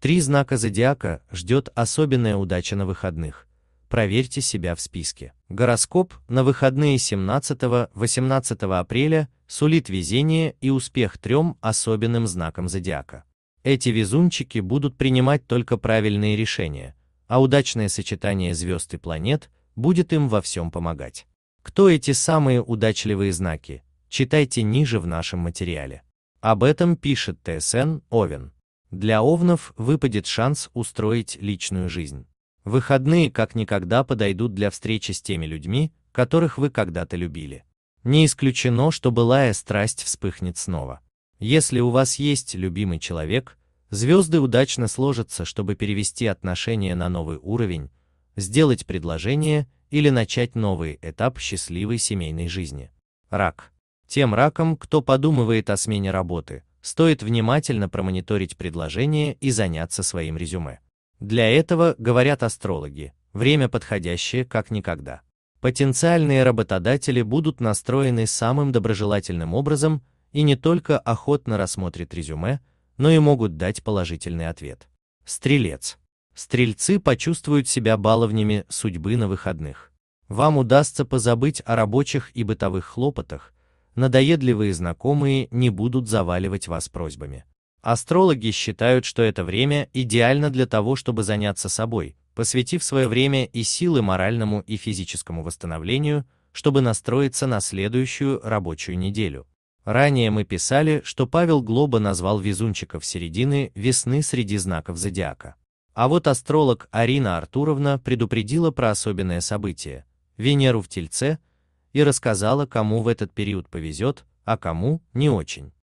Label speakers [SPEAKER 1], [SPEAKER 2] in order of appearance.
[SPEAKER 1] Три знака зодиака ждет особенная удача на выходных. Проверьте себя в списке. Гороскоп на выходные 17-18 апреля сулит везение и успех трем особенным знакам зодиака. Эти везунчики будут принимать только правильные решения, а удачное сочетание звезд и планет будет им во всем помогать. Кто эти самые удачливые знаки, читайте ниже в нашем материале. Об этом пишет ТСН Овен. Для овнов выпадет шанс устроить личную жизнь. Выходные как никогда подойдут для встречи с теми людьми, которых вы когда-то любили. Не исключено, что былая страсть вспыхнет снова. Если у вас есть любимый человек, звезды удачно сложатся, чтобы перевести отношения на новый уровень, сделать предложение или начать новый этап счастливой семейной жизни. Рак. Тем раком, кто подумывает о смене работы, стоит внимательно промониторить предложение и заняться своим резюме. Для этого, говорят астрологи, время подходящее как никогда. Потенциальные работодатели будут настроены самым доброжелательным образом и не только охотно рассмотрят резюме, но и могут дать положительный ответ. Стрелец. Стрельцы почувствуют себя баловнями судьбы на выходных. Вам удастся позабыть о рабочих и бытовых хлопотах, надоедливые знакомые не будут заваливать вас просьбами. Астрологи считают, что это время идеально для того, чтобы заняться собой, посвятив свое время и силы моральному и физическому восстановлению, чтобы настроиться на следующую рабочую неделю. Ранее мы писали, что Павел Глоба назвал везунчиков середины весны среди знаков зодиака. А вот астролог Арина Артуровна предупредила про особенное событие – Венеру в Тельце – и рассказала, кому в этот период повезет, а кому не очень.